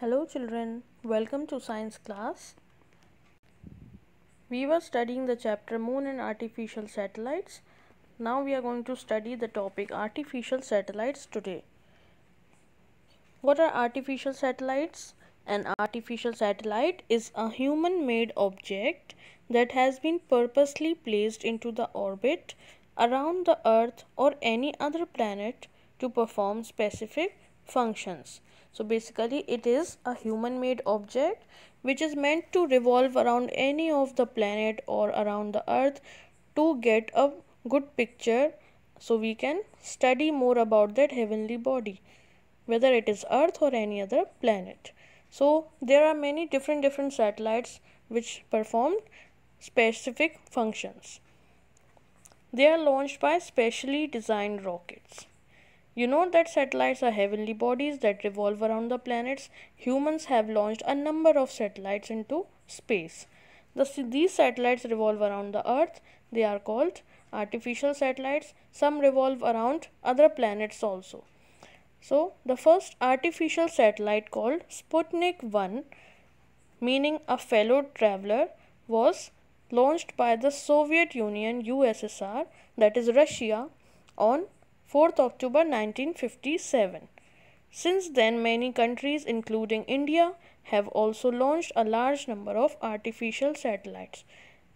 Hello children, welcome to science class. We were studying the chapter moon and artificial satellites. Now we are going to study the topic artificial satellites today. What are artificial satellites? An artificial satellite is a human-made object that has been purposely placed into the orbit around the earth or any other planet to perform specific functions. So basically it is a human made object which is meant to revolve around any of the planet or around the earth to get a good picture so we can study more about that heavenly body whether it is earth or any other planet so there are many different different satellites which perform specific functions they are launched by specially designed rockets you know that satellites are heavenly bodies that revolve around the planets. Humans have launched a number of satellites into space. The, these satellites revolve around the Earth. They are called artificial satellites. Some revolve around other planets also. So, the first artificial satellite called Sputnik 1, meaning a fellow traveler, was launched by the Soviet Union USSR, that is Russia, on 4th October 1957. Since then, many countries, including India, have also launched a large number of artificial satellites.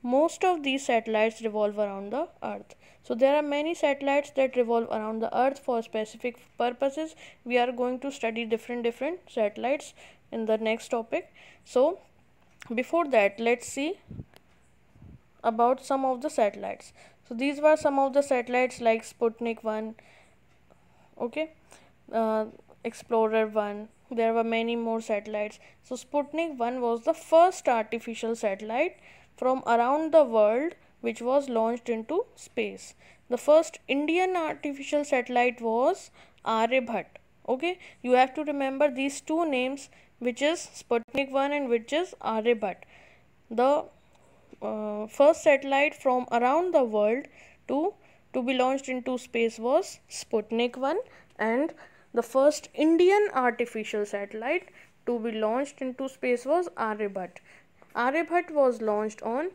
Most of these satellites revolve around the Earth. So, there are many satellites that revolve around the Earth for specific purposes. We are going to study different different satellites in the next topic. So, before that, let's see about some of the satellites. So these were some of the satellites like Sputnik 1, okay, uh, Explorer 1. There were many more satellites. So Sputnik 1 was the first artificial satellite from around the world which was launched into space. The first Indian artificial satellite was Aryabhat. Okay, you have to remember these two names which is Sputnik 1 and which is Aryabhat. The uh, first satellite from around the world to to be launched into space was Sputnik 1 and the first Indian artificial satellite to be launched into space was Aryabhat. Aryabhat was launched on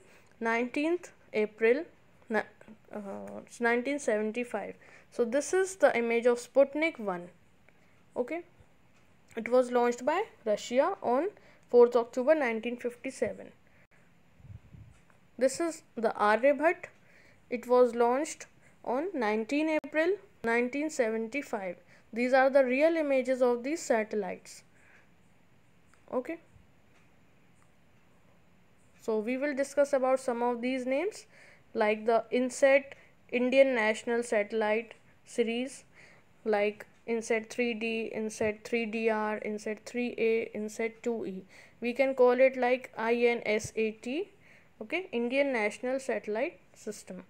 19th April uh, 1975. So this is the image of Sputnik 1. Okay. It was launched by Russia on 4th October 1957. This is the Aryabhat. It was launched on 19 April 1975. These are the real images of these satellites. Okay. So we will discuss about some of these names like the INSET Indian National Satellite series like INSET 3D, INSET 3DR, INSET 3A, INSET 2E. We can call it like INSAT okay Indian National Satellite System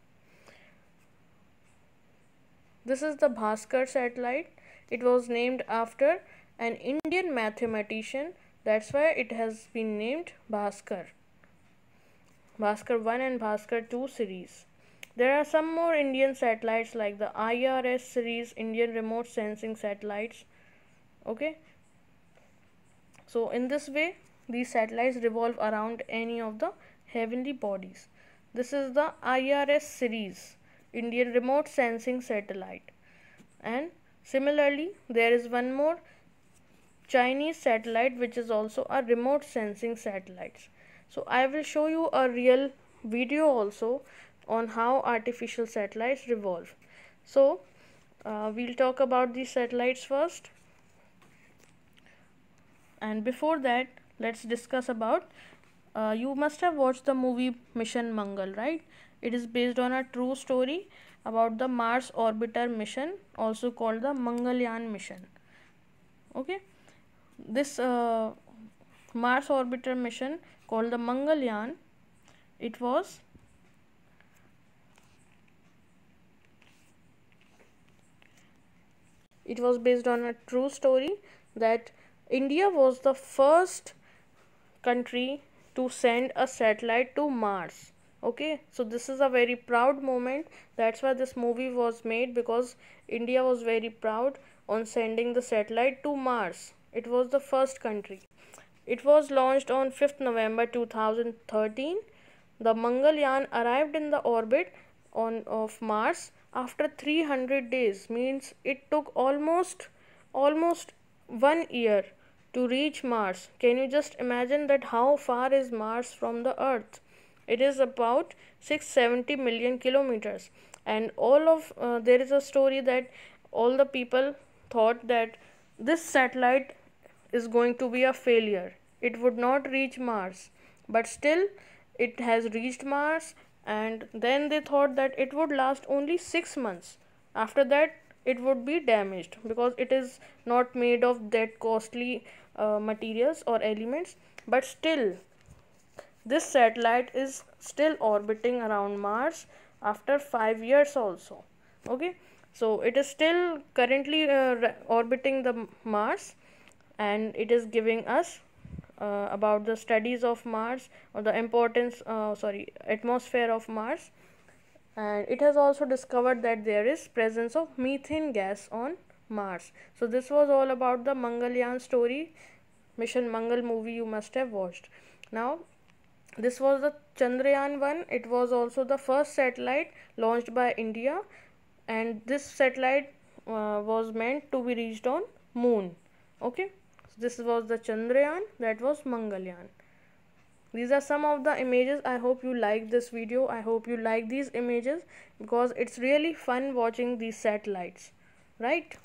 this is the Bhaskar satellite it was named after an Indian mathematician that's why it has been named Bhaskar Bhaskar 1 and Bhaskar 2 series there are some more Indian satellites like the IRS series Indian remote sensing satellites okay so in this way these satellites revolve around any of the heavenly bodies. This is the IRS series, Indian Remote Sensing Satellite. And similarly, there is one more Chinese satellite which is also a remote sensing satellite. So I will show you a real video also on how artificial satellites revolve. So uh, we'll talk about these satellites first and before that let's discuss about uh, you must have watched the movie Mission Mangal, right? It is based on a true story about the Mars orbiter mission, also called the Mangalyaan mission. Okay, this uh, Mars orbiter mission called the Mangalyaan, it was it was based on a true story that India was the first country to send a satellite to Mars. Okay, so this is a very proud moment. That's why this movie was made because India was very proud on sending the satellite to Mars. It was the first country. It was launched on 5th November 2013. The Mangalyaan arrived in the orbit on of Mars after 300 days means it took almost almost 1 year to reach Mars. Can you just imagine that how far is Mars from the Earth? It is about 670 million kilometers. And all of uh, there is a story that all the people thought that this satellite is going to be a failure. It would not reach Mars. But still, it has reached Mars. And then they thought that it would last only six months. After that, it would be damaged because it is not made of that costly uh, materials or elements but still this satellite is still orbiting around mars after 5 years also okay so it is still currently uh, orbiting the mars and it is giving us uh, about the studies of mars or the importance uh, sorry atmosphere of mars and it has also discovered that there is presence of methane gas on Mars. So this was all about the Mangalyaan story, Mission Mangal movie you must have watched. Now this was the Chandrayaan 1. It was also the first satellite launched by India and this satellite uh, was meant to be reached on moon. Okay. So this was the Chandrayaan that was Mangalyaan. These are some of the images. I hope you like this video. I hope you like these images because it's really fun watching these satellites right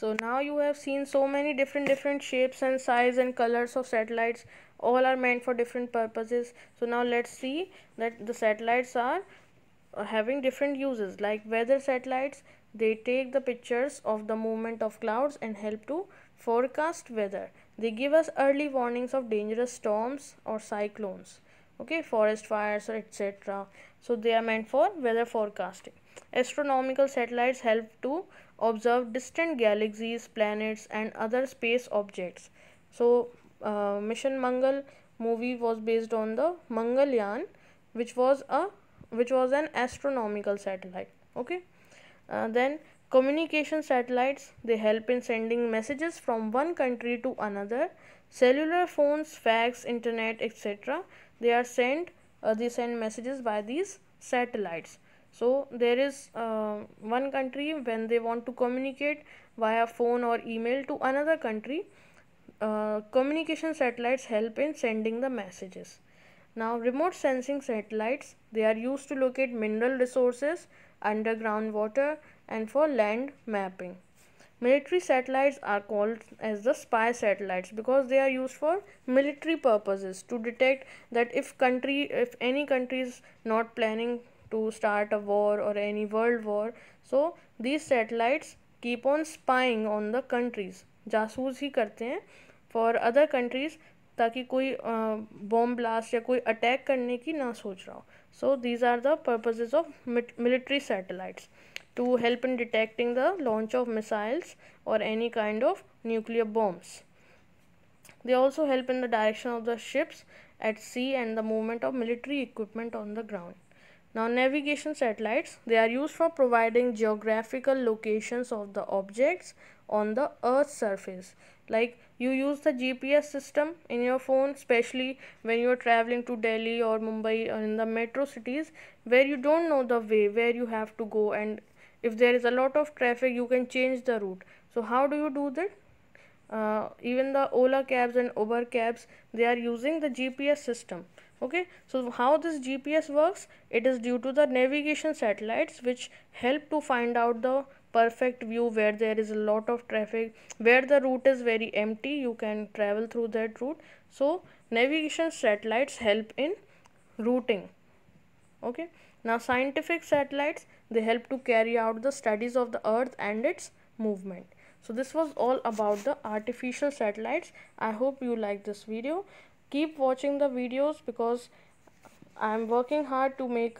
so now you have seen so many different different shapes and size and colors of satellites all are meant for different purposes so now let's see that the satellites are uh, having different uses like weather satellites they take the pictures of the movement of clouds and help to forecast weather they give us early warnings of dangerous storms or cyclones okay forest fires etc so they are meant for weather forecasting Astronomical satellites help to observe distant galaxies, planets, and other space objects. So, uh, Mission Mangal movie was based on the Mangalyaan, which was a which was an astronomical satellite. Okay, uh, then communication satellites they help in sending messages from one country to another. Cellular phones, fax, internet, etc. They are sent uh, they send messages by these satellites so there is uh, one country when they want to communicate via phone or email to another country uh, communication satellites help in sending the messages now remote sensing satellites they are used to locate mineral resources underground water and for land mapping military satellites are called as the spy satellites because they are used for military purposes to detect that if country if any country is not planning to start a war or any world war. So these satellites keep on spying on the countries. जासूस ही करते हैं for other countries ताकि कोई bomb blast या attack करने की ना सोच रहा So these are the purposes of military satellites to help in detecting the launch of missiles or any kind of nuclear bombs. They also help in the direction of the ships at sea and the movement of military equipment on the ground. Now navigation satellites, they are used for providing geographical locations of the objects on the earth's surface. Like you use the GPS system in your phone, especially when you are traveling to Delhi or Mumbai or in the metro cities where you don't know the way, where you have to go and if there is a lot of traffic you can change the route. So how do you do that? Uh, even the Ola cabs and Uber cabs, they are using the GPS system okay so how this gps works it is due to the navigation satellites which help to find out the perfect view where there is a lot of traffic where the route is very empty you can travel through that route so navigation satellites help in routing okay now scientific satellites they help to carry out the studies of the earth and its movement so this was all about the artificial satellites i hope you like this video keep watching the videos because I am working hard to make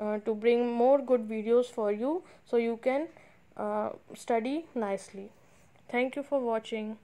uh, to bring more good videos for you so you can uh, study nicely. Thank you for watching.